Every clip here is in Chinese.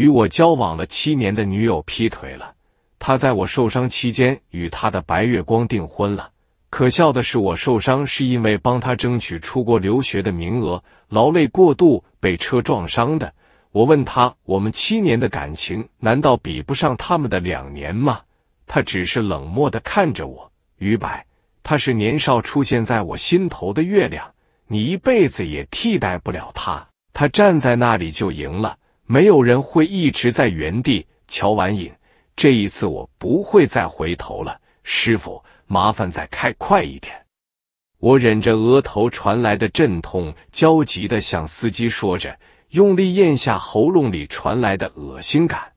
与我交往了七年的女友劈腿了，他在我受伤期间与他的白月光订婚了。可笑的是，我受伤是因为帮他争取出国留学的名额，劳累过度被车撞伤的。我问他：“我们七年的感情难道比不上他们的两年吗？”他只是冷漠的看着我。于白，他是年少出现在我心头的月亮，你一辈子也替代不了他。他站在那里就赢了。没有人会一直在原地。瞧完影，这一次我不会再回头了。师傅，麻烦再开快一点。我忍着额头传来的阵痛，焦急的向司机说着，用力咽下喉咙里传来的恶心感。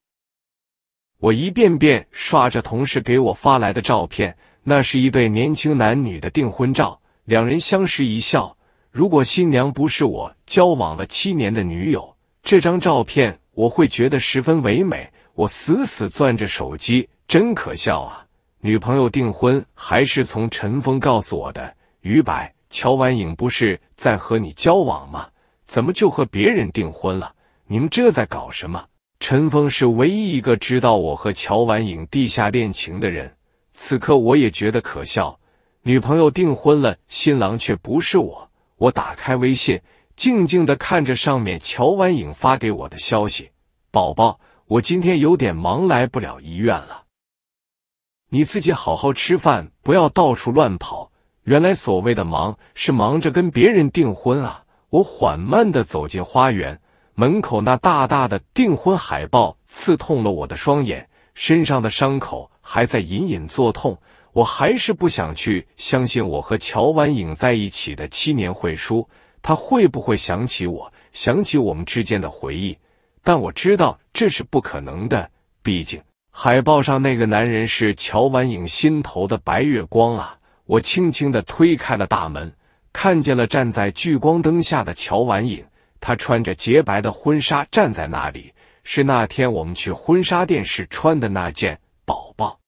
我一遍遍刷着同事给我发来的照片，那是一对年轻男女的订婚照，两人相视一笑。如果新娘不是我交往了七年的女友。这张照片我会觉得十分唯美，我死死攥着手机，真可笑啊！女朋友订婚还是从陈峰告诉我的。于柏，乔婉影不是在和你交往吗？怎么就和别人订婚了？你们这在搞什么？陈峰是唯一一个知道我和乔婉影地下恋情的人。此刻我也觉得可笑，女朋友订婚了，新郎却不是我。我打开微信。静静的看着上面乔婉颖发给我的消息，宝宝，我今天有点忙，来不了医院了。你自己好好吃饭，不要到处乱跑。原来所谓的忙是忙着跟别人订婚啊！我缓慢的走进花园，门口那大大的订婚海报刺痛了我的双眼，身上的伤口还在隐隐作痛。我还是不想去相信我和乔婉颖在一起的七年会输。他会不会想起我，想起我们之间的回忆？但我知道这是不可能的，毕竟海报上那个男人是乔婉颖心头的白月光啊！我轻轻的推开了大门，看见了站在聚光灯下的乔婉颖，她穿着洁白的婚纱站在那里，是那天我们去婚纱店时穿的那件。宝宝，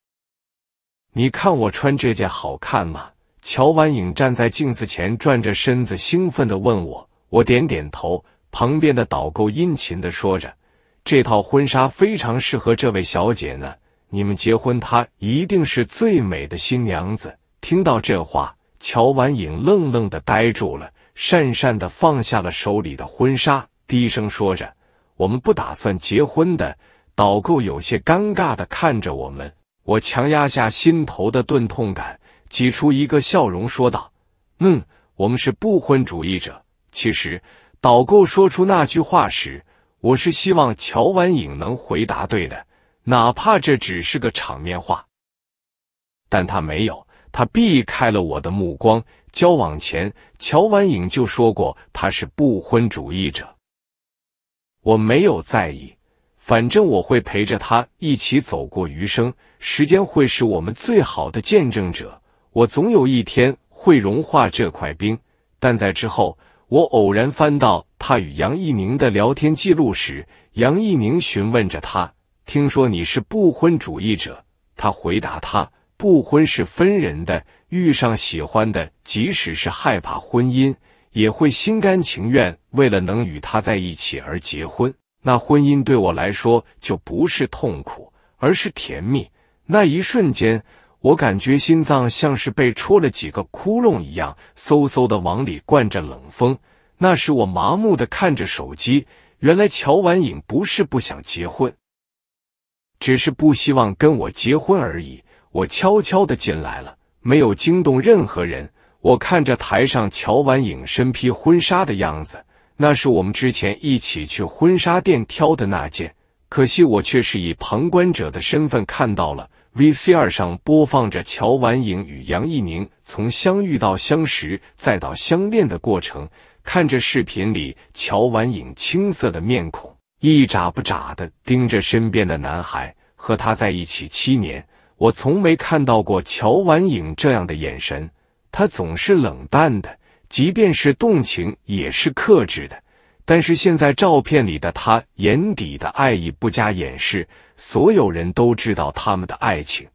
你看我穿这件好看吗？乔婉颖站在镜子前转着身子，兴奋的问我。我点点头。旁边的导购殷勤的说着：“这套婚纱非常适合这位小姐呢，你们结婚她一定是最美的新娘子。”听到这话，乔婉颖愣愣的呆住了，讪讪的放下了手里的婚纱，低声说着：“我们不打算结婚的。”导购有些尴尬的看着我们。我强压下心头的钝痛感。挤出一个笑容说道：“嗯，我们是不婚主义者。”其实，导购说出那句话时，我是希望乔婉颖能回答对的，哪怕这只是个场面话。但他没有，他避开了我的目光。交往前，乔婉颖就说过他是不婚主义者，我没有在意，反正我会陪着他一起走过余生，时间会是我们最好的见证者。我总有一天会融化这块冰，但在之后，我偶然翻到他与杨一宁的聊天记录时，杨一宁询问着他：“听说你是不婚主义者？”他回答：“他不婚是分人的，遇上喜欢的，即使是害怕婚姻，也会心甘情愿为了能与他在一起而结婚。那婚姻对我来说就不是痛苦，而是甜蜜。”那一瞬间。我感觉心脏像是被戳了几个窟窿一样，嗖嗖的往里灌着冷风。那时我麻木的看着手机，原来乔婉颖不是不想结婚，只是不希望跟我结婚而已。我悄悄的进来了，没有惊动任何人。我看着台上乔婉颖身披婚纱的样子，那是我们之前一起去婚纱店挑的那件，可惜我却是以旁观者的身份看到了。VCR 上播放着乔婉颖与杨钰宁从相遇到相识再到相恋的过程。看着视频里乔婉颖青涩的面孔，一眨不眨的盯着身边的男孩。和他在一起七年，我从没看到过乔婉颖这样的眼神。她总是冷淡的，即便是动情也是克制的。但是现在照片里的他眼底的爱意不加掩饰，所有人都知道他们的爱情，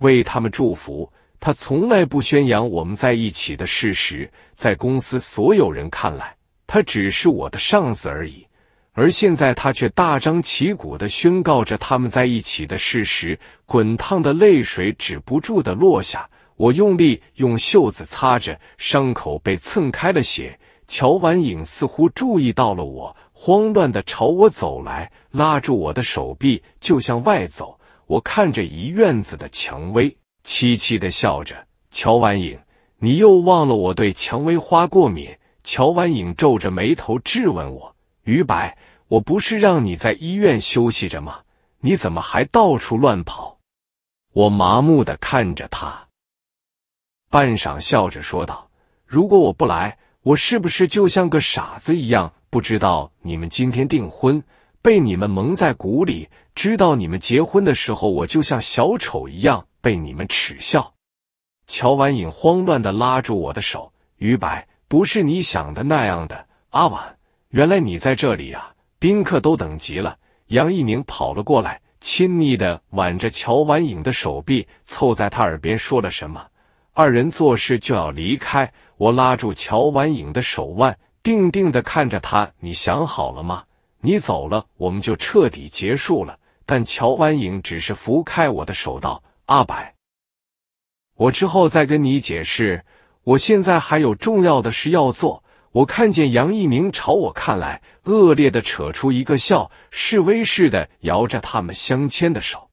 为他们祝福。他从来不宣扬我们在一起的事实，在公司所有人看来，他只是我的上司而已。而现在他却大张旗鼓的宣告着他们在一起的事实，滚烫的泪水止不住的落下，我用力用袖子擦着，伤口被蹭开了血。乔婉颖似乎注意到了我，慌乱的朝我走来，拉住我的手臂就向外走。我看着一院子的蔷薇，凄凄的笑着：“乔婉颖，你又忘了我对蔷薇花过敏。”乔婉颖皱着眉头质问我：“于白，我不是让你在医院休息着吗？你怎么还到处乱跑？”我麻木的看着他，半晌笑着说道：“如果我不来……”我是不是就像个傻子一样，不知道你们今天订婚，被你们蒙在鼓里？知道你们结婚的时候，我就像小丑一样被你们耻笑。乔婉颖慌乱的拉住我的手，于白，不是你想的那样的。阿婉，原来你在这里啊！宾客都等急了。杨一鸣跑了过来，亲昵的挽着乔婉颖的手臂，凑在她耳边说了什么。二人做事就要离开，我拉住乔婉颖的手腕，定定的看着她：“你想好了吗？你走了，我们就彻底结束了。”但乔婉颖只是拂开我的手，道：“阿白，我之后再跟你解释。我现在还有重要的事要做。”我看见杨一鸣朝我看来，恶劣的扯出一个笑，示威似的摇着他们相牵的手，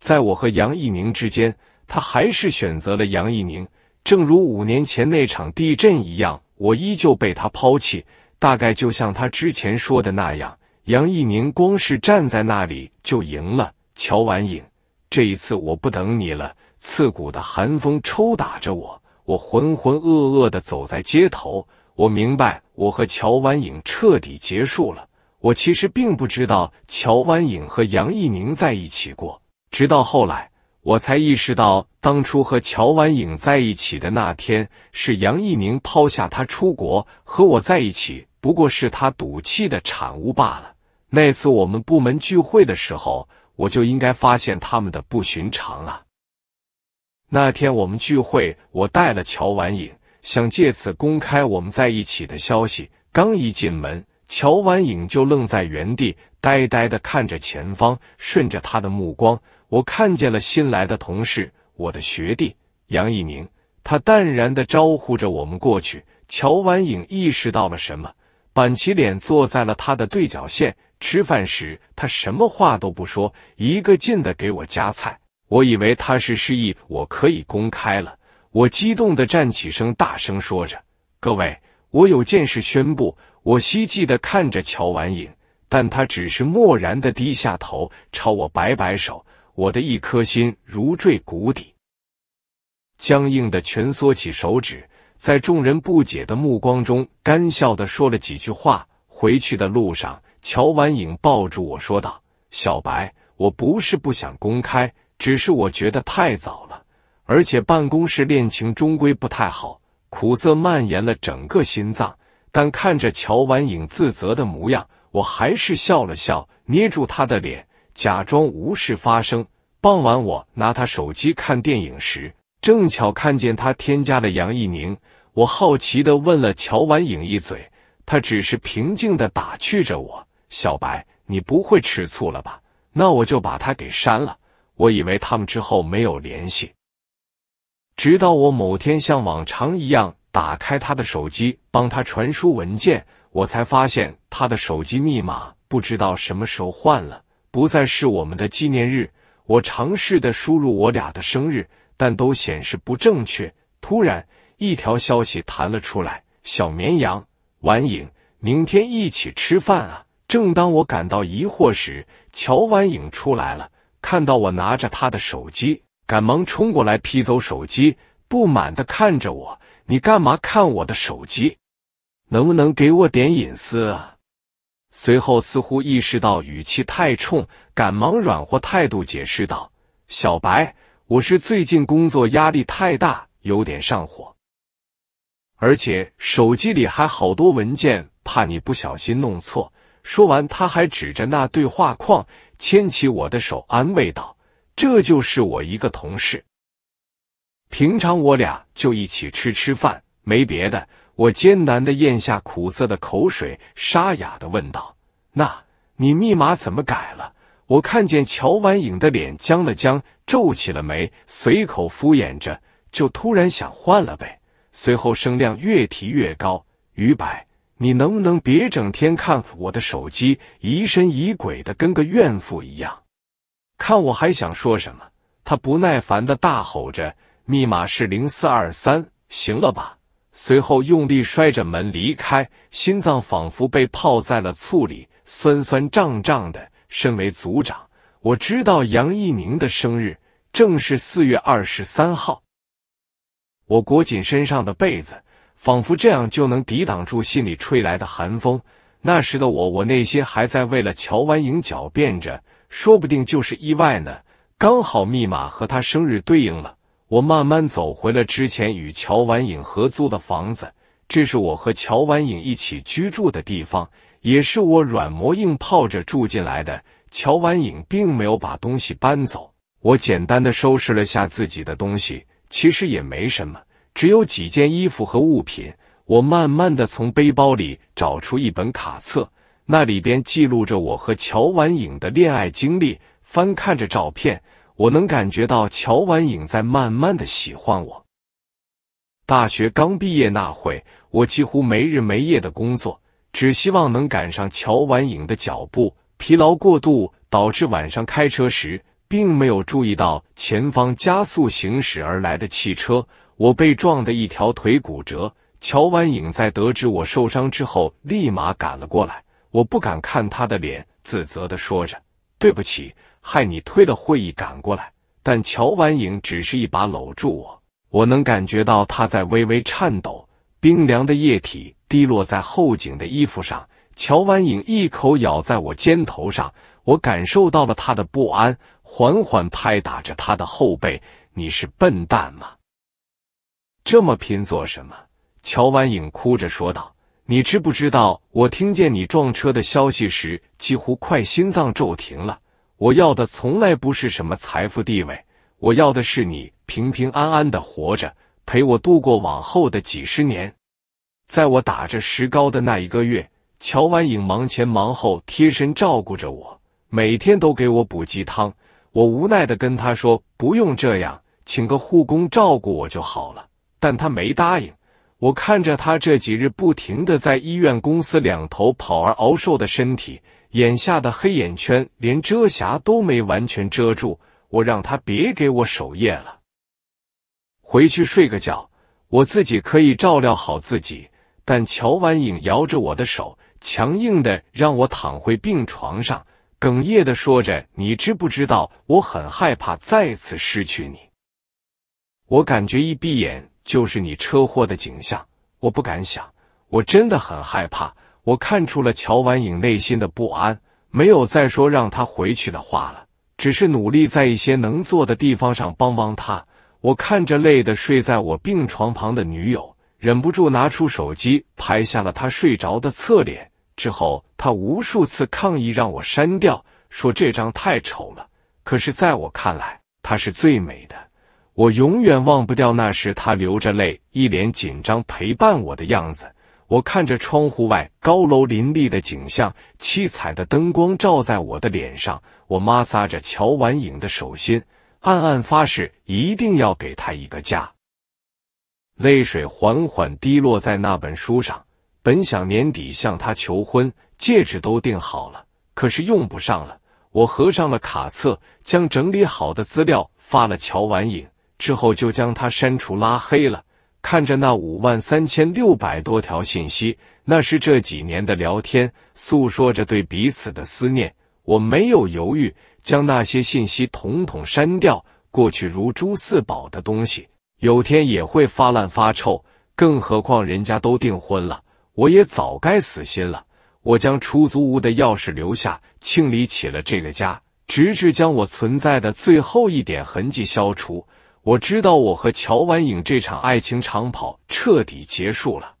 在我和杨一鸣之间。他还是选择了杨一宁，正如五年前那场地震一样，我依旧被他抛弃。大概就像他之前说的那样，杨一宁光是站在那里就赢了乔婉颖，这一次，我不等你了。刺骨的寒风抽打着我，我浑浑噩噩的走在街头。我明白，我和乔婉颖彻底结束了。我其实并不知道乔婉颖和杨一宁在一起过，直到后来。我才意识到，当初和乔婉颖在一起的那天，是杨一宁抛下她出国和我在一起，不过是他赌气的产物罢了。那次我们部门聚会的时候，我就应该发现他们的不寻常了。那天我们聚会，我带了乔婉颖，想借此公开我们在一起的消息。刚一进门，乔婉颖就愣在原地，呆呆的看着前方，顺着他的目光。我看见了新来的同事，我的学弟杨一鸣，他淡然的招呼着我们过去。乔婉颖意识到了什么，板起脸坐在了他的对角线。吃饭时，他什么话都不说，一个劲的给我夹菜。我以为他是示意我可以公开了，我激动的站起身，大声说着：“各位，我有件事宣布。”我希冀的看着乔婉颖，但他只是漠然的低下头，朝我摆摆手。我的一颗心如坠谷底，僵硬的蜷缩起手指，在众人不解的目光中，干笑的说了几句话。回去的路上，乔婉颖抱住我说道：“小白，我不是不想公开，只是我觉得太早了，而且办公室恋情终归不太好。”苦涩蔓延了整个心脏，但看着乔婉颖自责的模样，我还是笑了笑，捏住她的脸。假装无事发生。傍晚，我拿他手机看电影时，正巧看见他添加了杨一宁。我好奇的问了乔婉颖一嘴，他只是平静的打趣着我：“小白，你不会吃醋了吧？”那我就把他给删了。我以为他们之后没有联系，直到我某天像往常一样打开他的手机帮他传输文件，我才发现他的手机密码不知道什么时候换了。不再是我们的纪念日。我尝试的输入我俩的生日，但都显示不正确。突然，一条消息弹了出来：“小绵羊，晚影，明天一起吃饭啊！”正当我感到疑惑时，乔婉影出来了，看到我拿着他的手机，赶忙冲过来劈走手机，不满的看着我：“你干嘛看我的手机？能不能给我点隐私？”啊？”随后似乎意识到语气太冲，赶忙软和态度解释道：“小白，我是最近工作压力太大，有点上火，而且手机里还好多文件，怕你不小心弄错。”说完，他还指着那对话框，牵起我的手安慰道：“这就是我一个同事，平常我俩就一起吃吃饭，没别的。”我艰难的咽下苦涩的口水，沙哑的问道：“那你密码怎么改了？”我看见乔婉颖的脸僵了僵，皱起了眉，随口敷衍着：“就突然想换了呗。”随后声量越提越高：“于白，你能不能别整天看我的手机，疑神疑鬼的跟个怨妇一样？看我还想说什么？”他不耐烦的大吼着：“密码是零四二三，行了吧？”随后用力摔着门离开，心脏仿佛被泡在了醋里，酸酸胀胀的。身为组长，我知道杨一宁的生日正是四月二十三号。我裹紧身上的被子，仿佛这样就能抵挡住心里吹来的寒风。那时的我，我内心还在为了乔婉莹狡辩着，说不定就是意外呢。刚好密码和他生日对应了。我慢慢走回了之前与乔婉颖合租的房子，这是我和乔婉颖一起居住的地方，也是我软磨硬泡着住进来的。乔婉颖并没有把东西搬走，我简单的收拾了下自己的东西，其实也没什么，只有几件衣服和物品。我慢慢的从背包里找出一本卡册，那里边记录着我和乔婉颖的恋爱经历，翻看着照片。我能感觉到乔婉影在慢慢的喜欢我。大学刚毕业那会，我几乎没日没夜的工作，只希望能赶上乔婉影的脚步。疲劳过度导致晚上开车时，并没有注意到前方加速行驶而来的汽车，我被撞的一条腿骨折。乔婉影在得知我受伤之后，立马赶了过来。我不敢看她的脸，自责的说着：“对不起。”害你推了会议赶过来，但乔婉颖只是一把搂住我，我能感觉到她在微微颤抖，冰凉的液体滴落在后颈的衣服上。乔婉颖一口咬在我肩头上，我感受到了她的不安，缓缓拍打着她的后背。你是笨蛋吗？这么拼做什么？乔婉影哭着说道：“你知不知道，我听见你撞车的消息时，几乎快心脏骤停了。”我要的从来不是什么财富地位，我要的是你平平安安的活着，陪我度过往后的几十年。在我打着石膏的那一个月，乔婉颖忙前忙后，贴身照顾着我，每天都给我补鸡汤。我无奈的跟她说：“不用这样，请个护工照顾我就好了。”但她没答应。我看着她这几日不停的在医院、公司两头跑而熬瘦的身体。眼下的黑眼圈连遮瑕都没完全遮住，我让他别给我守夜了，回去睡个觉，我自己可以照料好自己。但乔婉颖摇着我的手，强硬的让我躺回病床上，哽咽的说着：“你知不知道我很害怕再次失去你？我感觉一闭眼就是你车祸的景象，我不敢想，我真的很害怕。”我看出了乔婉颖内心的不安，没有再说让她回去的话了，只是努力在一些能做的地方上帮帮她。我看着累得睡在我病床旁的女友，忍不住拿出手机拍下了她睡着的侧脸。之后，她无数次抗议让我删掉，说这张太丑了。可是，在我看来，她是最美的。我永远忘不掉那时她流着泪、一脸紧张陪伴我的样子。我看着窗户外高楼林立的景象，七彩的灯光照在我的脸上。我摩挲着乔婉颖的手心，暗暗发誓一定要给她一个家。泪水缓缓滴落在那本书上。本想年底向她求婚，戒指都订好了，可是用不上了。我合上了卡册，将整理好的资料发了乔婉颖，之后就将她删除拉黑了。看着那五万三千六百多条信息，那是这几年的聊天，诉说着对彼此的思念。我没有犹豫，将那些信息统统删掉。过去如珠似宝的东西，有天也会发烂发臭。更何况人家都订婚了，我也早该死心了。我将出租屋的钥匙留下，清理起了这个家，直至将我存在的最后一点痕迹消除。我知道我和乔婉颖这场爱情长跑彻底结束了。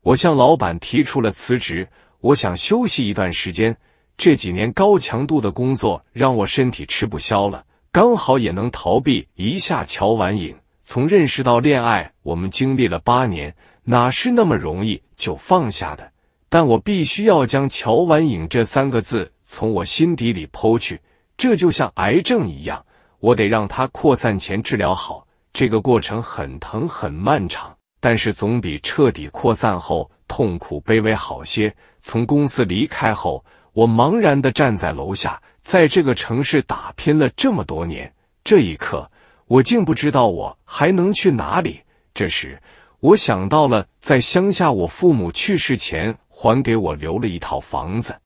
我向老板提出了辞职，我想休息一段时间。这几年高强度的工作让我身体吃不消了，刚好也能逃避一下乔婉颖。从认识到恋爱，我们经历了八年，哪是那么容易就放下的？但我必须要将“乔婉颖”这三个字从我心底里剖去，这就像癌症一样。我得让他扩散前治疗好，这个过程很疼很漫长，但是总比彻底扩散后痛苦卑微好些。从公司离开后，我茫然的站在楼下，在这个城市打拼了这么多年，这一刻我竟不知道我还能去哪里。这时我想到了在乡下，我父母去世前还给我留了一套房子，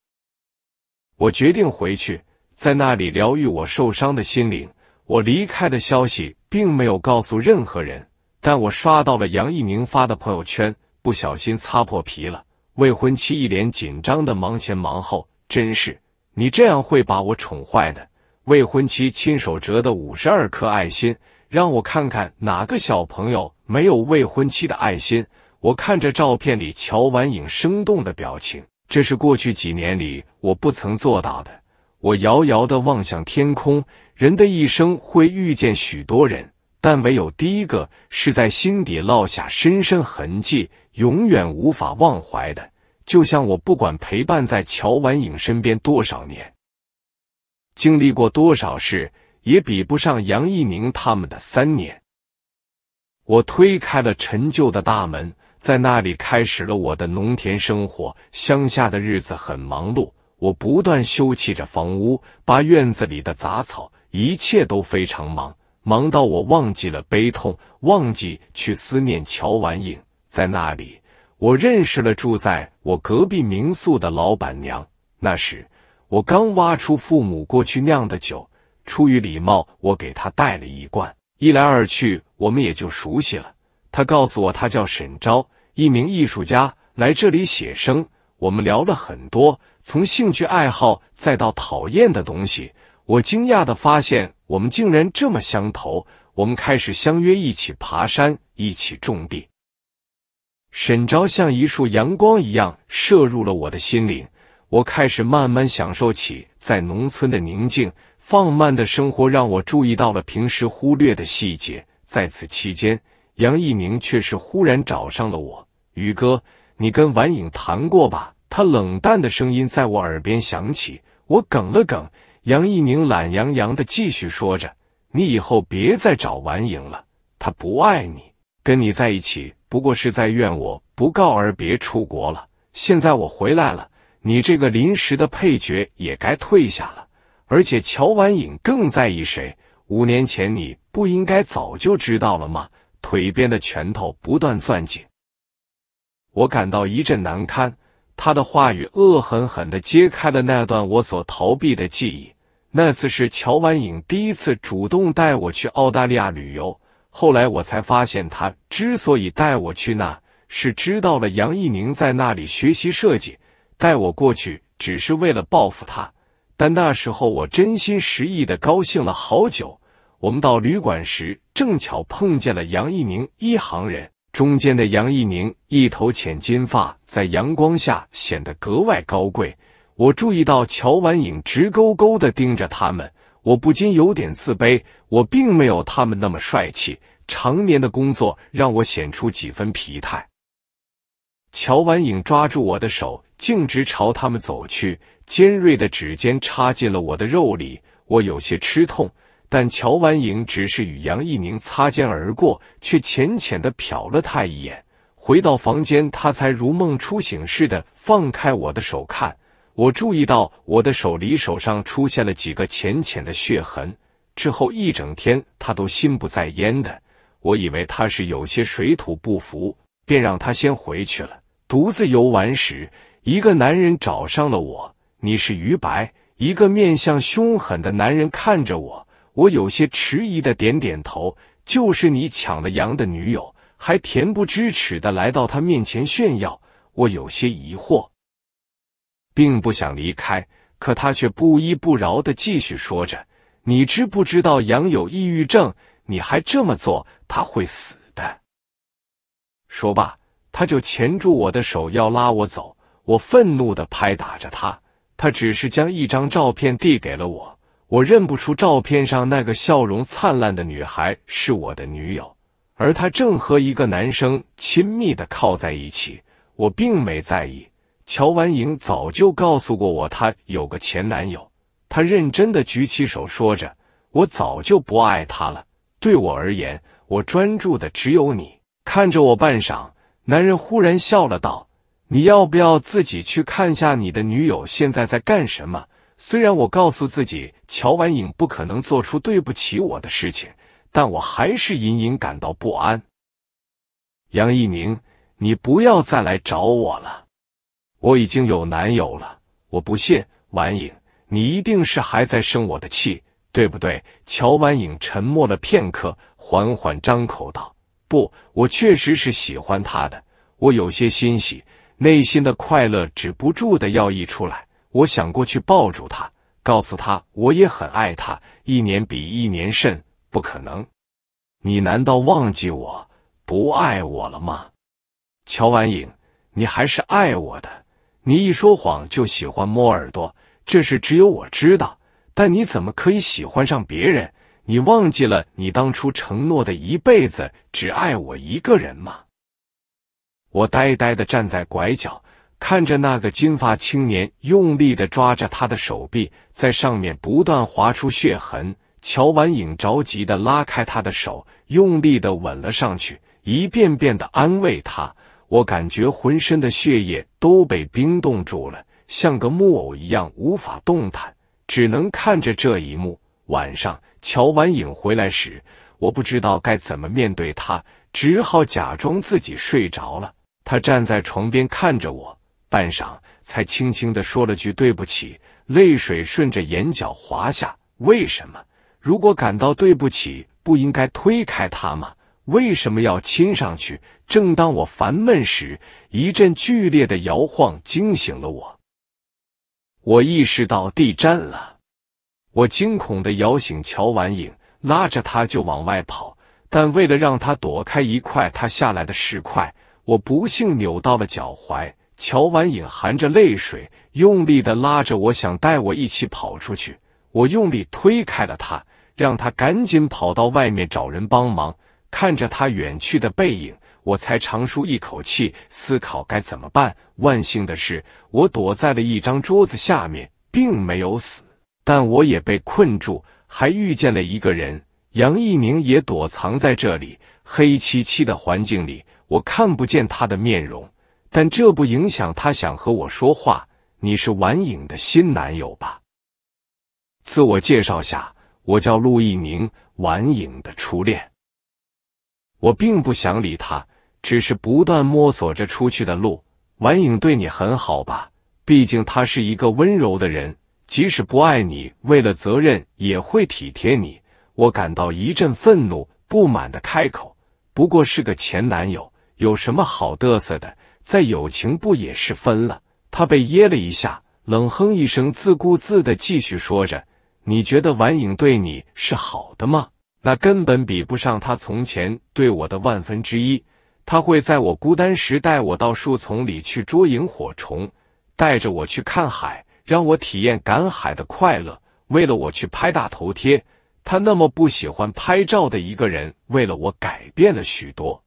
我决定回去，在那里疗愈我受伤的心灵。我离开的消息并没有告诉任何人，但我刷到了杨一鸣发的朋友圈，不小心擦破皮了。未婚妻一脸紧张的忙前忙后，真是你这样会把我宠坏的。未婚妻亲手折的五十二颗爱心，让我看看哪个小朋友没有未婚妻的爱心。我看着照片里乔婉颖生动的表情，这是过去几年里我不曾做到的。我遥遥的望向天空，人的一生会遇见许多人，但唯有第一个是在心底烙下深深痕迹，永远无法忘怀的。就像我不管陪伴在乔婉颖身边多少年，经历过多少事，也比不上杨一宁他们的三年。我推开了陈旧的大门，在那里开始了我的农田生活。乡下的日子很忙碌。我不断修葺着房屋，把院子里的杂草，一切都非常忙，忙到我忘记了悲痛，忘记去思念乔婉颖。在那里，我认识了住在我隔壁民宿的老板娘。那时我刚挖出父母过去酿的酒，出于礼貌，我给她带了一罐。一来二去，我们也就熟悉了。她告诉我，她叫沈昭，一名艺术家，来这里写生。我们聊了很多。从兴趣爱好再到讨厌的东西，我惊讶的发现我们竟然这么相投。我们开始相约一起爬山，一起种地。沈昭像一束阳光一样射入了我的心灵，我开始慢慢享受起在农村的宁静、放慢的生活，让我注意到了平时忽略的细节。在此期间，杨一鸣却是忽然找上了我：“宇哥，你跟婉颖谈过吧？”他冷淡的声音在我耳边响起，我梗了梗。杨一宁懒洋洋的继续说着：“你以后别再找完莹了，他不爱你，跟你在一起不过是在怨我不告而别出国了。现在我回来了，你这个临时的配角也该退下了。而且乔婉颖更在意谁？五年前你不应该早就知道了吗？”腿边的拳头不断攥紧，我感到一阵难堪。他的话语恶狠狠的揭开了那段我所逃避的记忆。那次是乔婉颖第一次主动带我去澳大利亚旅游，后来我才发现，他之所以带我去那，是知道了杨一宁在那里学习设计，带我过去只是为了报复他。但那时候我真心实意的高兴了好久。我们到旅馆时，正巧碰见了杨一宁一行人。中间的杨一宁一头浅金发，在阳光下显得格外高贵。我注意到乔婉颖直勾勾的盯着他们，我不禁有点自卑。我并没有他们那么帅气，常年的工作让我显出几分疲态。乔婉颖抓住我的手，径直朝他们走去，尖锐的指尖插进了我的肉里，我有些吃痛。但乔婉莹只是与杨一宁擦肩而过，却浅浅的瞟了他一眼。回到房间，他才如梦初醒似的放开我的手。看，我注意到我的手离手上出现了几个浅浅的血痕。之后一整天，他都心不在焉的。我以为他是有些水土不服，便让他先回去了。独自游玩时，一个男人找上了我。你是于白？一个面相凶狠的男人看着我。我有些迟疑的点点头，就是你抢了杨的女友，还恬不知耻的来到他面前炫耀。我有些疑惑，并不想离开，可他却不依不饶的继续说着：“你知不知道杨有抑郁症？你还这么做，他会死的。”说罢，他就钳住我的手要拉我走，我愤怒的拍打着他，他只是将一张照片递给了我。我认不出照片上那个笑容灿烂的女孩是我的女友，而她正和一个男生亲密的靠在一起。我并没在意。乔完莹早就告诉过我，她有个前男友。她认真的举起手，说着：“我早就不爱他了。对我而言，我专注的只有你。”看着我半晌，男人忽然笑了，道：“你要不要自己去看下你的女友现在在干什么？”虽然我告诉自己乔婉颖不可能做出对不起我的事情，但我还是隐隐感到不安。杨一宁，你不要再来找我了，我已经有男友了。我不信，婉颖，你一定是还在生我的气，对不对？乔婉颖沉默了片刻，缓缓张口道：“不，我确实是喜欢他的。”我有些欣喜，内心的快乐止不住的要溢出来。我想过去抱住他，告诉他我也很爱他，一年比一年深。不可能，你难道忘记我不爱我了吗？乔婉颖，你还是爱我的。你一说谎就喜欢摸耳朵，这事只有我知道。但你怎么可以喜欢上别人？你忘记了你当初承诺的一辈子只爱我一个人吗？我呆呆的站在拐角。看着那个金发青年用力地抓着他的手臂，在上面不断划出血痕。乔婉颖着急地拉开他的手，用力地吻了上去，一遍遍地安慰他。我感觉浑身的血液都被冰冻住了，像个木偶一样无法动弹，只能看着这一幕。晚上，乔婉颖回来时，我不知道该怎么面对她，只好假装自己睡着了。他站在床边看着我。半晌，才轻轻的说了句“对不起”，泪水顺着眼角滑下。为什么？如果感到对不起，不应该推开他吗？为什么要亲上去？正当我烦闷时，一阵剧烈的摇晃惊醒了我。我意识到地震了，我惊恐的摇醒乔婉颖，拉着她就往外跑。但为了让她躲开一块她下来的石块，我不幸扭到了脚踝。乔婉颖含着泪水，用力的拉着我，想带我一起跑出去。我用力推开了他，让他赶紧跑到外面找人帮忙。看着他远去的背影，我才长舒一口气，思考该怎么办。万幸的是，我躲在了一张桌子下面，并没有死，但我也被困住，还遇见了一个人。杨一鸣也躲藏在这里。黑漆漆的环境里，我看不见他的面容。但这不影响他想和我说话。你是婉影的新男友吧？自我介绍下，我叫陆一鸣，婉影的初恋。我并不想理他，只是不断摸索着出去的路。婉影对你很好吧？毕竟他是一个温柔的人，即使不爱你，为了责任也会体贴你。我感到一阵愤怒，不满的开口：不过是个前男友，有什么好嘚瑟的？在友情不也是分了？他被噎了一下，冷哼一声，自顾自地继续说着：“你觉得婉影对你是好的吗？那根本比不上他从前对我的万分之一。他会在我孤单时带我到树丛里去捉萤火虫，带着我去看海，让我体验赶海的快乐。为了我去拍大头贴，他那么不喜欢拍照的一个人，为了我改变了许多。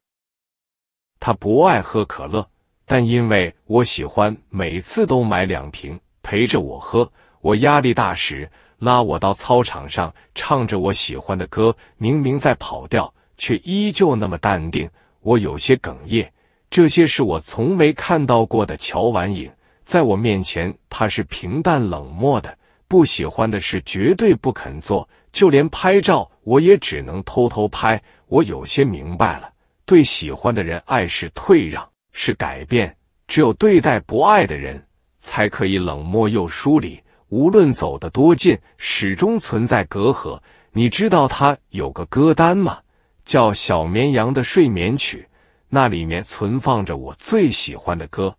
他不爱喝可乐。”但因为我喜欢，每次都买两瓶陪着我喝。我压力大时，拉我到操场上，唱着我喜欢的歌。明明在跑调，却依旧那么淡定。我有些哽咽。这些是我从没看到过的乔婉颖，在我面前，他是平淡冷漠的，不喜欢的事绝对不肯做。就连拍照，我也只能偷偷拍。我有些明白了，对喜欢的人，爱是退让。是改变，只有对待不爱的人，才可以冷漠又疏离。无论走得多近，始终存在隔阂。你知道他有个歌单吗？叫《小绵羊的睡眠曲》，那里面存放着我最喜欢的歌。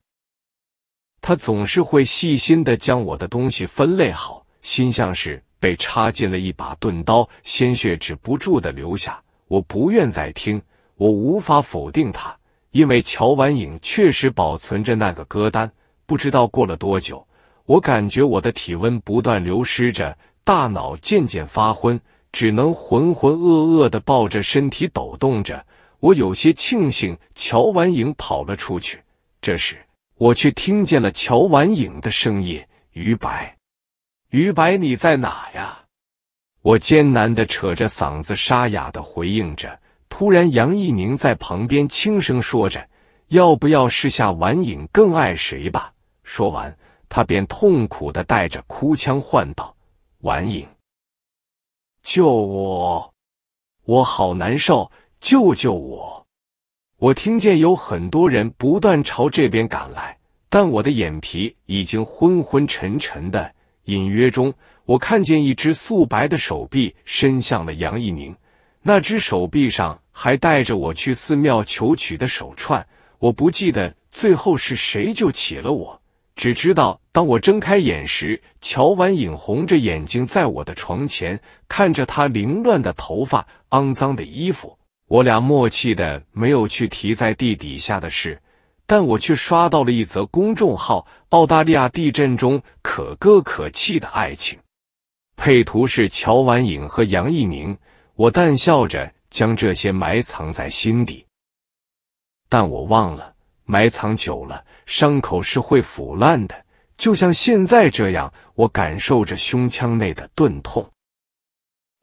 他总是会细心的将我的东西分类好，心像是被插进了一把钝刀，鲜血止不住的流下。我不愿再听，我无法否定他。因为乔婉颖确实保存着那个歌单，不知道过了多久，我感觉我的体温不断流失着，大脑渐渐发昏，只能浑浑噩噩地抱着身体抖动着。我有些庆幸乔婉颖跑了出去，这时我却听见了乔婉颖的声音：“于白，于白，你在哪呀？”我艰难地扯着嗓子，沙哑地回应着。突然，杨一宁在旁边轻声说着：“要不要试下晚影更爱谁吧？”说完，他便痛苦的带着哭腔唤道：“晚影，救我！我好难受，救救我！”我听见有很多人不断朝这边赶来，但我的眼皮已经昏昏沉沉的。隐约中，我看见一只素白的手臂伸向了杨一宁。那只手臂上还带着我去寺庙求取的手串，我不记得最后是谁救起了我。只知道当我睁开眼时，乔婉颖红着眼睛在我的床前看着他凌乱的头发、肮脏的衣服。我俩默契的没有去提在地底下的事，但我却刷到了一则公众号：澳大利亚地震中可歌可泣的爱情，配图是乔婉颖和杨一鸣。我淡笑着将这些埋藏在心底，但我忘了，埋藏久了，伤口是会腐烂的。就像现在这样，我感受着胸腔内的钝痛。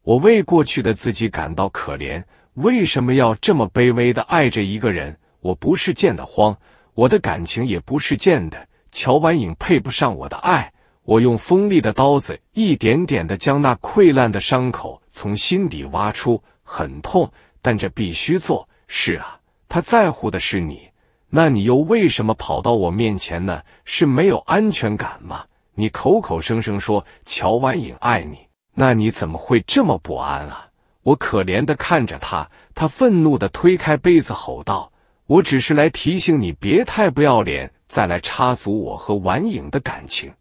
我为过去的自己感到可怜，为什么要这么卑微的爱着一个人？我不是贱的慌，我的感情也不是贱的。乔婉颖配不上我的爱，我用锋利的刀子一点点的将那溃烂的伤口。从心底挖出，很痛，但这必须做。是啊，他在乎的是你，那你又为什么跑到我面前呢？是没有安全感吗？你口口声声说乔婉颖爱你，那你怎么会这么不安啊？我可怜的看着他，他愤怒的推开杯子，吼道：“我只是来提醒你，别太不要脸，再来插足我和婉颖的感情。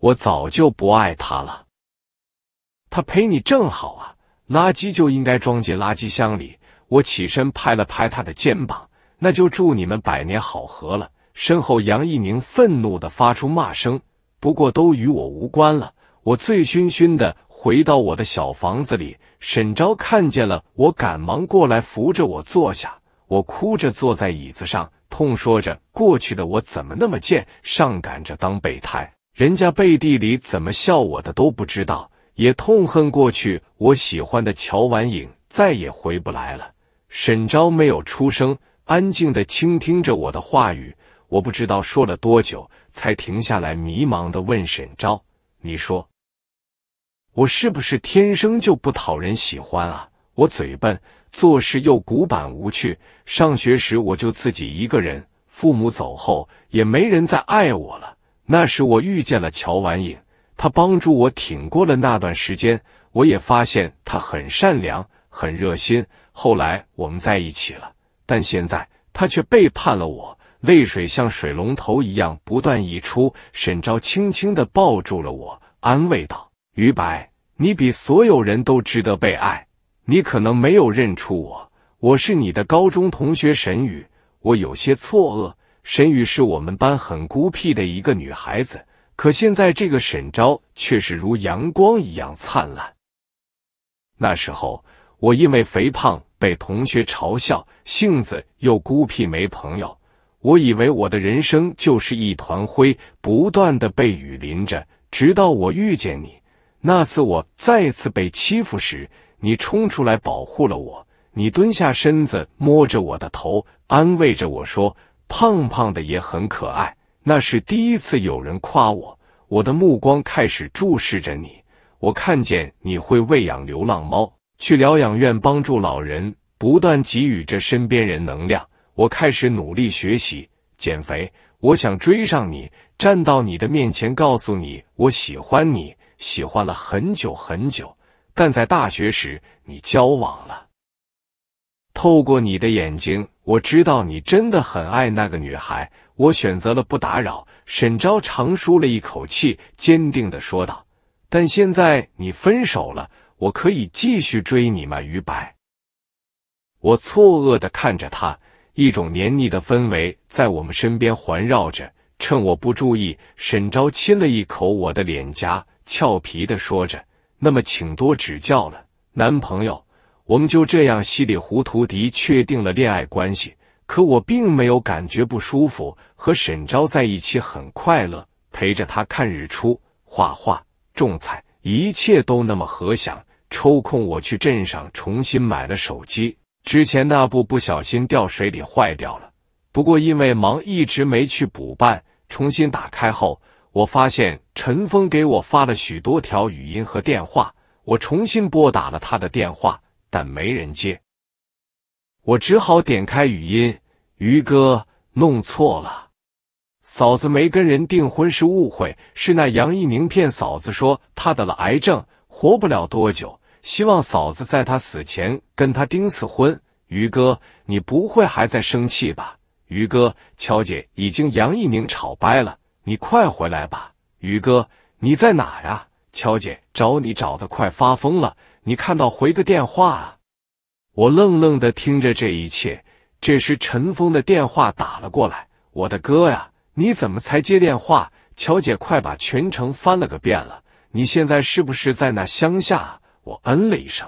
我早就不爱他了。”他陪你正好啊，垃圾就应该装进垃圾箱里。我起身拍了拍他的肩膀，那就祝你们百年好合了。身后，杨一宁愤怒地发出骂声，不过都与我无关了。我醉醺醺地回到我的小房子里，沈昭看见了我，赶忙过来扶着我坐下。我哭着坐在椅子上，痛说着过去的我怎么那么贱，上赶着当备胎，人家背地里怎么笑我的都不知道。也痛恨过去我喜欢的乔婉颖再也回不来了。沈昭没有出声，安静的倾听着我的话语。我不知道说了多久，才停下来，迷茫的问沈昭：“你说，我是不是天生就不讨人喜欢啊？我嘴笨，做事又古板无趣。上学时我就自己一个人，父母走后也没人再爱我了。那时我遇见了乔婉颖，他帮助我挺过了那段时间，我也发现他很善良、很热心。后来我们在一起了，但现在他却背叛了我，泪水像水龙头一样不断溢出。沈昭轻轻的抱住了我，安慰道：“于白，你比所有人都值得被爱。你可能没有认出我，我是你的高中同学沈宇。”我有些错愕，沈宇是我们班很孤僻的一个女孩子。可现在这个沈昭却是如阳光一样灿烂。那时候，我因为肥胖被同学嘲笑，性子又孤僻没朋友，我以为我的人生就是一团灰，不断的被雨淋着。直到我遇见你，那次我再次被欺负时，你冲出来保护了我，你蹲下身子摸着我的头，安慰着我说：“胖胖的也很可爱。”那是第一次有人夸我，我的目光开始注视着你。我看见你会喂养流浪猫，去疗养院帮助老人，不断给予着身边人能量。我开始努力学习、减肥，我想追上你，站到你的面前，告诉你我喜欢你，喜欢了很久很久。但在大学时，你交往了。透过你的眼睛，我知道你真的很爱那个女孩。我选择了不打扰，沈昭长舒了一口气，坚定地说道：“但现在你分手了，我可以继续追你吗？”于白，我错愕地看着他，一种黏腻的氛围在我们身边环绕着。趁我不注意，沈昭亲了一口我的脸颊，俏皮地说着：“那么，请多指教了，男朋友。”我们就这样稀里糊涂地确定了恋爱关系。可我并没有感觉不舒服，和沈昭在一起很快乐，陪着他看日出、画画、种菜，一切都那么和祥。抽空我去镇上重新买了手机，之前那部不小心掉水里坏掉了，不过因为忙一直没去补办。重新打开后，我发现陈峰给我发了许多条语音和电话，我重新拨打了他的电话，但没人接。我只好点开语音，于哥，弄错了，嫂子没跟人订婚是误会，是那杨一宁骗嫂子说他得了癌症，活不了多久，希望嫂子在他死前跟他订次婚。于哥，你不会还在生气吧？于哥，乔姐已经杨一宁吵掰了，你快回来吧。于哥，你在哪呀？乔姐找你找的快发疯了，你看到回个电话啊。我愣愣的听着这一切，这时陈峰的电话打了过来。我的哥呀，你怎么才接电话？乔姐快把全城翻了个遍了，你现在是不是在那乡下？我嗯了一声。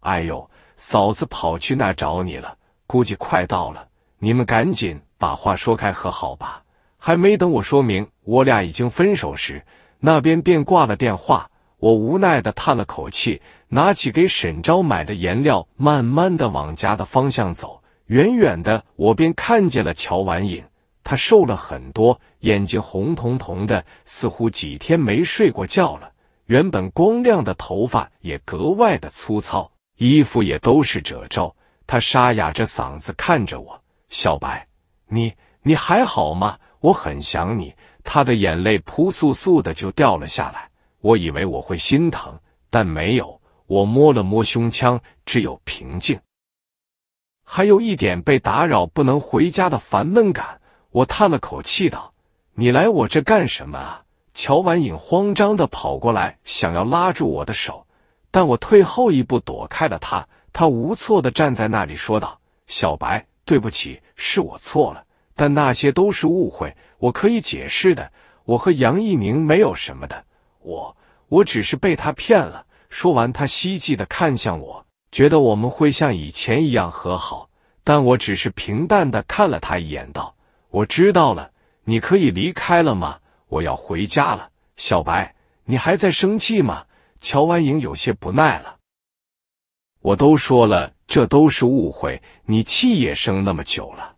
哎呦，嫂子跑去那找你了，估计快到了。你们赶紧把话说开，和好吧。还没等我说明我俩已经分手时，那边便挂了电话。我无奈的叹了口气。拿起给沈昭买的颜料，慢慢的往家的方向走。远远的，我便看见了乔婉颖。她瘦了很多，眼睛红彤彤的，似乎几天没睡过觉了。原本光亮的头发也格外的粗糙，衣服也都是褶皱。他沙哑着嗓子看着我：“小白，你你还好吗？我很想你。”他的眼泪扑簌簌的就掉了下来。我以为我会心疼，但没有。我摸了摸胸腔，只有平静，还有一点被打扰不能回家的烦闷感。我叹了口气道：“你来我这干什么啊？”乔婉颖慌张地跑过来，想要拉住我的手，但我退后一步躲开了他。他无措地站在那里说道：“小白，对不起，是我错了。但那些都是误会，我可以解释的。我和杨一鸣没有什么的，我我只是被他骗了。”说完，他希冀的看向我，觉得我们会像以前一样和好。但我只是平淡的看了他一眼，道：“我知道了，你可以离开了吗？我要回家了。”小白，你还在生气吗？乔婉莹有些不耐了。我都说了，这都是误会，你气也生那么久了。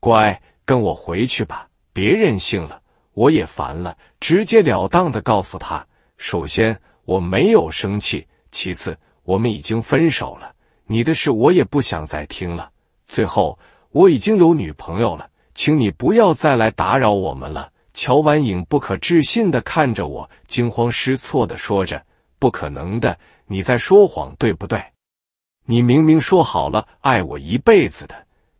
乖，跟我回去吧，别任性了。我也烦了，直截了当的告诉他：首先。我没有生气。其次，我们已经分手了，你的事我也不想再听了。最后，我已经有女朋友了，请你不要再来打扰我们了。乔婉颖不可置信的看着我，惊慌失措的说着：“不可能的，你在说谎，对不对？你明明说好了爱我一辈子的，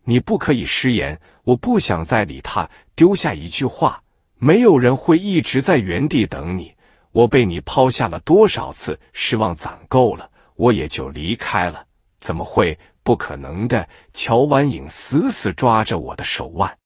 你不可以失言。我不想再理他，丢下一句话，没有人会一直在原地等你。”我被你抛下了多少次，失望攒够了，我也就离开了。怎么会？不可能的！乔婉颖死死抓着我的手腕。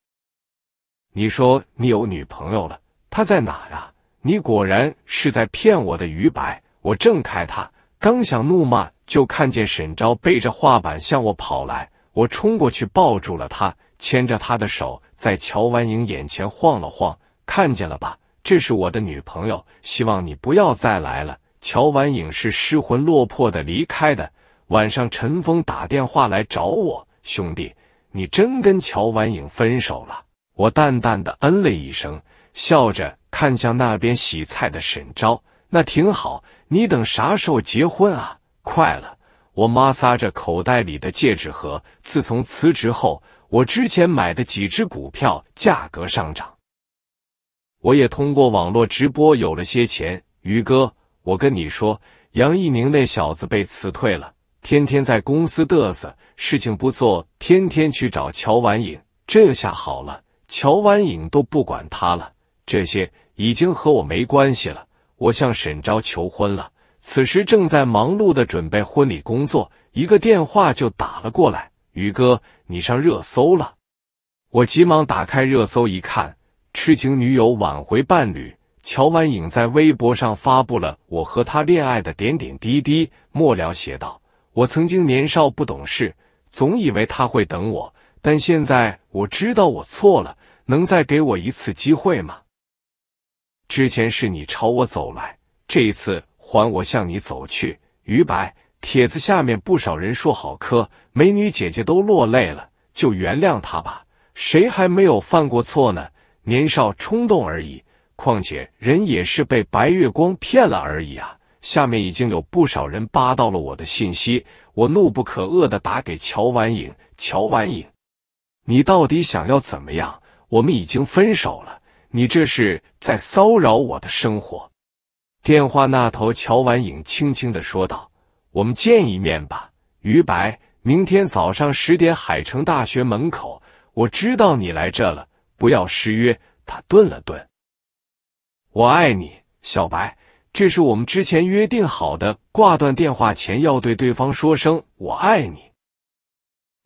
你说你有女朋友了，她在哪呀？你果然是在骗我的，于白！我挣开他，刚想怒骂，就看见沈昭背着画板向我跑来。我冲过去抱住了他，牵着他的手在乔婉颖眼前晃了晃，看见了吧？这是我的女朋友，希望你不要再来了。乔婉颖是失魂落魄的离开的。晚上，陈峰打电话来找我，兄弟，你真跟乔婉颖分手了？我淡淡的嗯了一声，笑着看向那边洗菜的沈昭。那挺好，你等啥时候结婚啊？快了，我妈撒着口袋里的戒指盒。自从辞职后，我之前买的几只股票价格上涨。我也通过网络直播有了些钱，于哥，我跟你说，杨一宁那小子被辞退了，天天在公司嘚瑟，事情不做，天天去找乔婉颖。这下好了，乔婉颖都不管他了。这些已经和我没关系了。我向沈昭求婚了，此时正在忙碌的准备婚礼工作，一个电话就打了过来。于哥，你上热搜了！我急忙打开热搜一看。痴情女友挽回伴侣，乔婉颖在微博上发布了我和他恋爱的点点滴滴，末了写道：“我曾经年少不懂事，总以为他会等我，但现在我知道我错了，能再给我一次机会吗？”之前是你朝我走来，这一次还我向你走去。于白帖子下面不少人说好磕，美女姐姐都落泪了，就原谅他吧，谁还没有犯过错呢？年少冲动而已，况且人也是被白月光骗了而已啊！下面已经有不少人扒到了我的信息，我怒不可遏的打给乔婉颖。乔婉颖，你到底想要怎么样？我们已经分手了，你这是在骚扰我的生活。电话那头，乔婉颖轻轻的说道：“我们见一面吧，于白，明天早上十点海城大学门口，我知道你来这了。”不要失约。他顿了顿，我爱你，小白，这是我们之前约定好的。挂断电话前要对对方说声我爱你。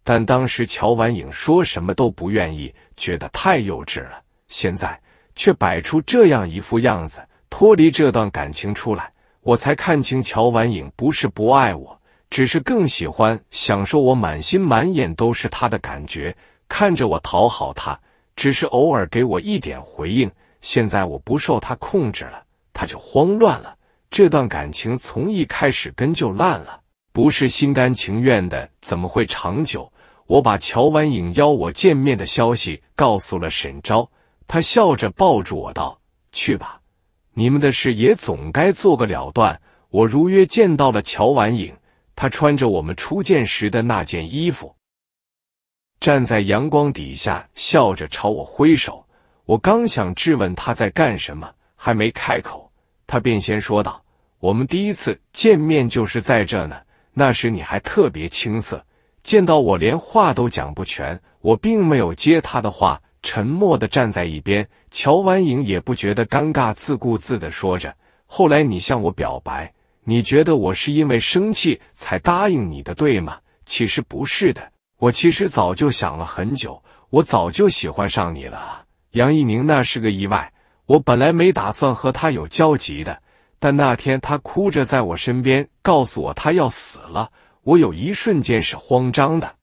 但当时乔婉颖说什么都不愿意，觉得太幼稚了。现在却摆出这样一副样子，脱离这段感情出来，我才看清乔婉颖不是不爱我，只是更喜欢享受我满心满眼都是他的感觉，看着我讨好他。只是偶尔给我一点回应。现在我不受他控制了，他就慌乱了。这段感情从一开始根就烂了，不是心甘情愿的，怎么会长久？我把乔婉颖邀我见面的消息告诉了沈昭，他笑着抱住我道：“去吧，你们的事也总该做个了断。”我如约见到了乔婉颖，她穿着我们初见时的那件衣服。站在阳光底下，笑着朝我挥手。我刚想质问他在干什么，还没开口，他便先说道：“我们第一次见面就是在这呢。那时你还特别青涩，见到我连话都讲不全。”我并没有接他的话，沉默的站在一边。乔婉莹也不觉得尴尬，自顾自的说着：“后来你向我表白，你觉得我是因为生气才答应你的，对吗？其实不是的。”我其实早就想了很久，我早就喜欢上你了，杨一宁那是个意外，我本来没打算和他有交集的，但那天他哭着在我身边，告诉我他要死了，我有一瞬间是慌张的。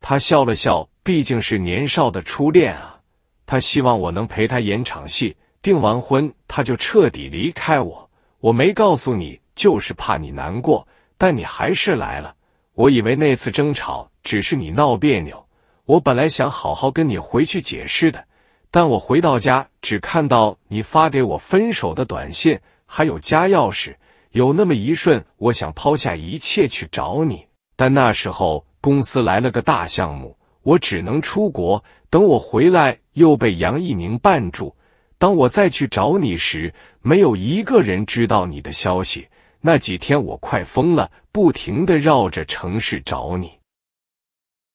他笑了笑，毕竟是年少的初恋啊，他希望我能陪他演场戏，订完婚他就彻底离开我，我没告诉你，就是怕你难过，但你还是来了。我以为那次争吵只是你闹别扭，我本来想好好跟你回去解释的，但我回到家只看到你发给我分手的短信，还有家钥匙。有那么一瞬，我想抛下一切去找你，但那时候公司来了个大项目，我只能出国。等我回来又被杨一宁绊住。当我再去找你时，没有一个人知道你的消息。那几天我快疯了。不停的绕着城市找你，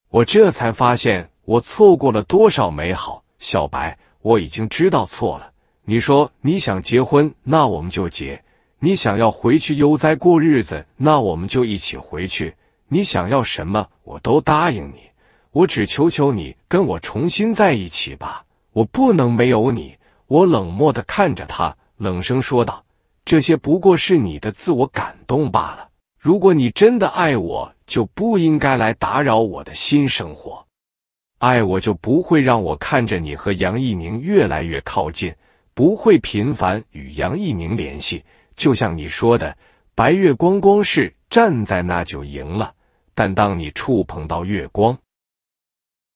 我这才发现我错过了多少美好。小白，我已经知道错了。你说你想结婚，那我们就结；你想要回去悠哉过日子，那我们就一起回去。你想要什么，我都答应你。我只求求你跟我重新在一起吧，我不能没有你。我冷漠的看着他，冷声说道：“这些不过是你的自我感动罢了。”如果你真的爱我，就不应该来打扰我的新生活；爱我就不会让我看着你和杨一鸣越来越靠近，不会频繁与杨一鸣联系。就像你说的，白月光光是站在那就赢了，但当你触碰到月光，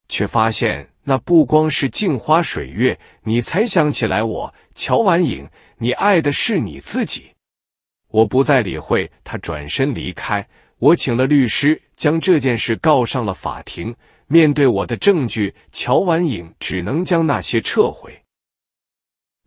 却发现那不光是镜花水月，你才想起来我乔婉颖，你爱的是你自己。我不再理会他，转身离开。我请了律师，将这件事告上了法庭。面对我的证据，乔婉颖只能将那些撤回，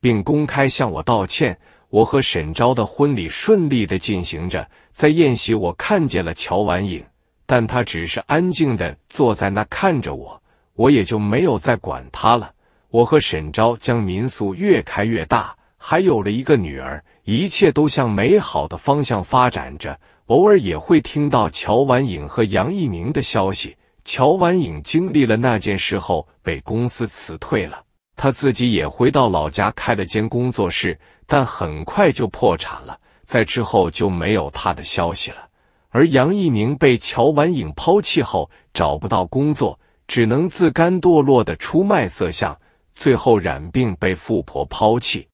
并公开向我道歉。我和沈昭的婚礼顺利地进行着。在宴席，我看见了乔婉颖，但她只是安静地坐在那看着我，我也就没有再管她了。我和沈昭将民宿越开越大，还有了一个女儿。一切都向美好的方向发展着，偶尔也会听到乔婉颖和杨一鸣的消息。乔婉颖经历了那件事后被公司辞退了，他自己也回到老家开了间工作室，但很快就破产了，在之后就没有他的消息了。而杨一鸣被乔婉颖抛弃后找不到工作，只能自甘堕落的出卖色相，最后染病被富婆抛弃。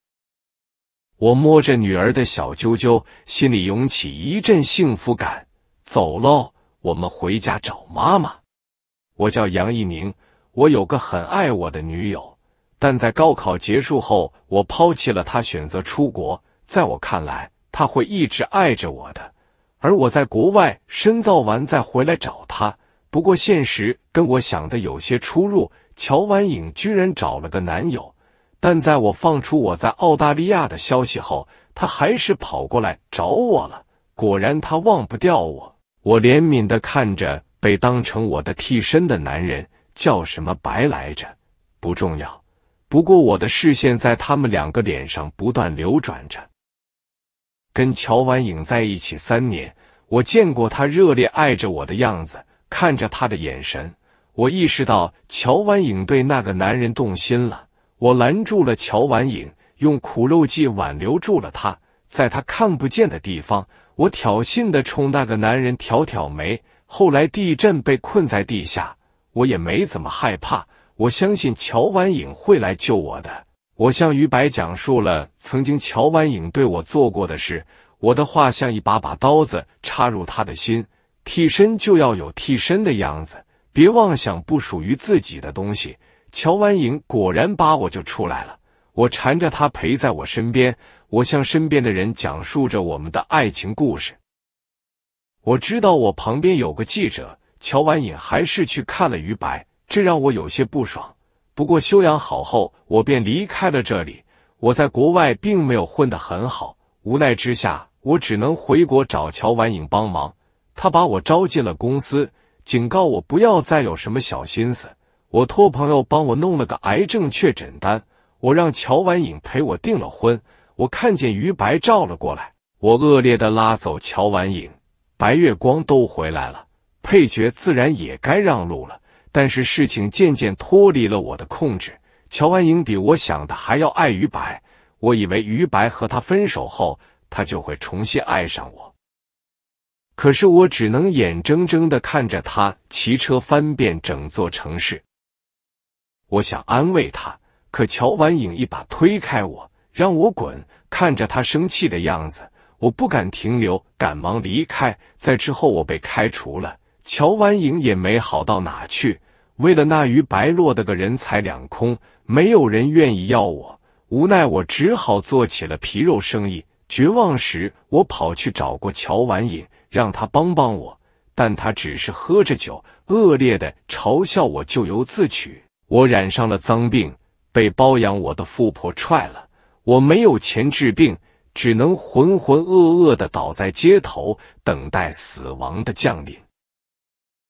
我摸着女儿的小啾啾，心里涌起一阵幸福感。走喽，我们回家找妈妈。我叫杨一鸣，我有个很爱我的女友，但在高考结束后，我抛弃了她，选择出国。在我看来，她会一直爱着我的，而我在国外深造完再回来找她。不过现实跟我想的有些出入，乔婉颖居然找了个男友。但在我放出我在澳大利亚的消息后，他还是跑过来找我了。果然，他忘不掉我。我怜悯的看着被当成我的替身的男人，叫什么白来着？不重要。不过，我的视线在他们两个脸上不断流转着。跟乔婉颖在一起三年，我见过他热烈爱着我的样子，看着他的眼神，我意识到乔婉颖对那个男人动心了。我拦住了乔婉颖，用苦肉计挽留住了她，在她看不见的地方，我挑衅的冲那个男人挑挑眉。后来地震被困在地下，我也没怎么害怕。我相信乔婉颖会来救我的。我向于白讲述了曾经乔婉颖对我做过的事。我的话像一把把刀子插入他的心。替身就要有替身的样子，别妄想不属于自己的东西。乔婉颖果然把我就出来了。我缠着她陪在我身边，我向身边的人讲述着我们的爱情故事。我知道我旁边有个记者，乔婉颖还是去看了于白，这让我有些不爽。不过修养好后，我便离开了这里。我在国外并没有混得很好，无奈之下，我只能回国找乔婉颖帮忙。她把我招进了公司，警告我不要再有什么小心思。我托朋友帮我弄了个癌症确诊单，我让乔婉颖陪我订了婚。我看见于白照了过来，我恶劣的拉走乔婉颖，白月光都回来了，配角自然也该让路了。但是事情渐渐脱离了我的控制。乔婉颖比我想的还要爱于白，我以为于白和他分手后，他就会重新爱上我。可是我只能眼睁睁的看着他骑车翻遍整座城市。我想安慰他，可乔婉颖一把推开我，让我滚。看着他生气的样子，我不敢停留，赶忙离开。在之后，我被开除了，乔婉颖也没好到哪去。为了那鱼白，落得个人财两空，没有人愿意要我。无奈，我只好做起了皮肉生意。绝望时，我跑去找过乔婉颖，让他帮帮我，但他只是喝着酒，恶劣的嘲笑我，咎由自取。我染上了脏病，被包养我的富婆踹了。我没有钱治病，只能浑浑噩噩的倒在街头，等待死亡的降临。